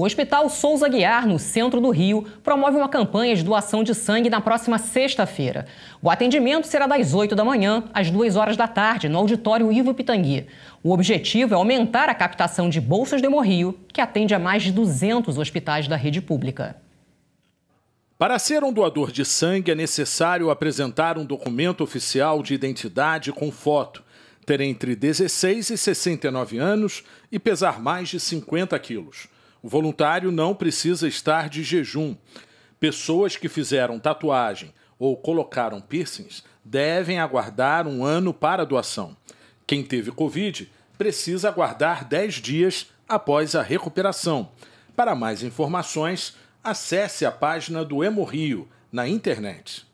O Hospital Souza Guiar, no centro do Rio, promove uma campanha de doação de sangue na próxima sexta-feira. O atendimento será das 8 da manhã às 2 horas da tarde, no auditório Ivo Pitangui. O objetivo é aumentar a captação de bolsas de hemorrio, que atende a mais de 200 hospitais da rede pública. Para ser um doador de sangue, é necessário apresentar um documento oficial de identidade com foto, ter entre 16 e 69 anos e pesar mais de 50 quilos. O voluntário não precisa estar de jejum. Pessoas que fizeram tatuagem ou colocaram piercings devem aguardar um ano para a doação. Quem teve Covid precisa aguardar 10 dias após a recuperação. Para mais informações, acesse a página do Hemorrio na internet.